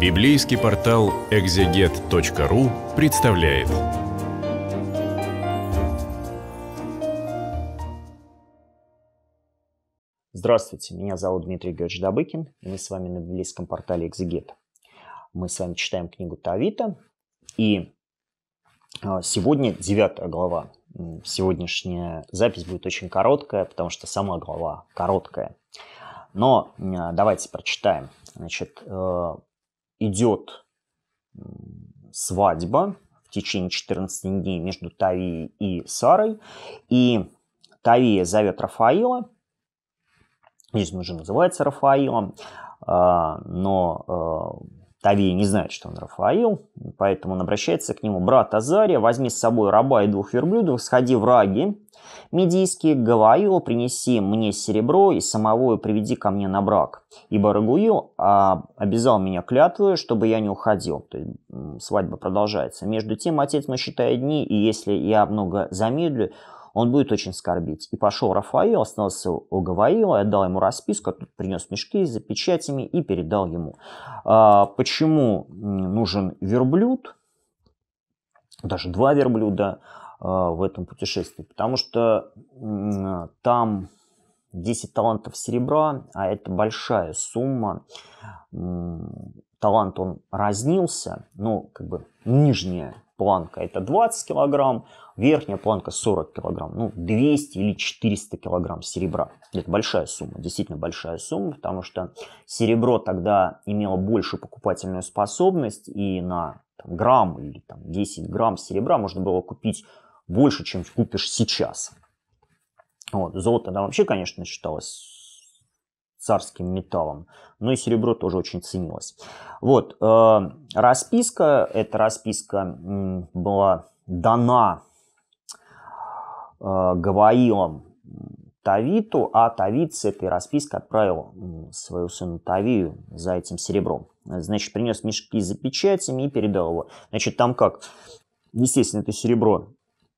Библейский портал экзегет.ру представляет. Здравствуйте, меня зовут Дмитрий Георгиевич Добыкин, и мы с вами на библейском портале Экзегет. Мы с вами читаем книгу Тавита, и а, сегодня девятая глава. Сегодняшняя запись будет очень короткая, потому что сама глава короткая. Но а, давайте прочитаем. Значит, э, идет свадьба в течение 14 дней между Тавией и Сарой. И Тавия зовет Рафаила. Здесь он уже называется Рафаилом. А, но а, Тави не знает, что он Рафаил, поэтому он обращается к нему. «Брат Азария, возьми с собой раба и двух верблюдов, сходи в раги медийские, Гаваил, принеси мне серебро и самого и приведи ко мне на брак. Ибо Рагуил а, обязал меня клятвою, чтобы я не уходил». То есть свадьба продолжается. «Между тем, отец мой считает дни, и если я много замедлю, он будет очень скорбить. И пошел Рафаил, остался у Гаваила, отдал ему расписку, а тут принес мешки за печатями и передал ему. А, почему нужен верблюд, даже два верблюда а, в этом путешествии? Потому что там 10 талантов серебра, а это большая сумма. Талант он разнился, ну, как бы нижняя планка это 20 килограмм, верхняя планка 40 килограмм, ну 200 или 400 килограмм серебра. Это большая сумма, действительно большая сумма, потому что серебро тогда имело большую покупательную способность и на там, грамм или там, 10 грамм серебра можно было купить больше, чем купишь сейчас. Вот. Золото да вообще, конечно, считалось царским металлом. Но ну и серебро тоже очень ценилось. Вот, э, расписка, эта расписка была дана э, Гаваилом Тавиту, а Тавит с этой распиской отправил свою сыну Тавию за этим серебром. Значит, принес мешки за печатями и передал его. Значит, там как? Естественно, это серебро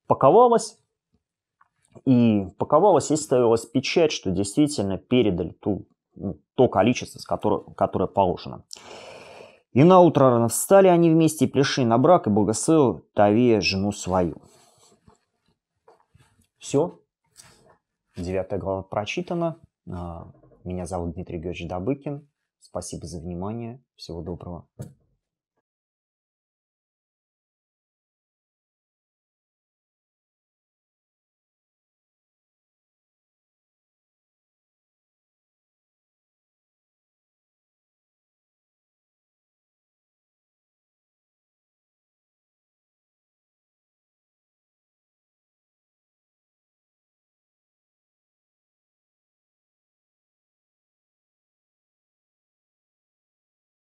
паковалось, и паковалось и ставилась печать, что действительно передали ту то количество, которое, которое положено. И на утро рано встали они вместе и пришли на брак, и благословил Тавия жену свою. Все. Девятая глава прочитана. А, меня зовут Дмитрий Георгиевич Добыкин. Спасибо за внимание. Всего доброго.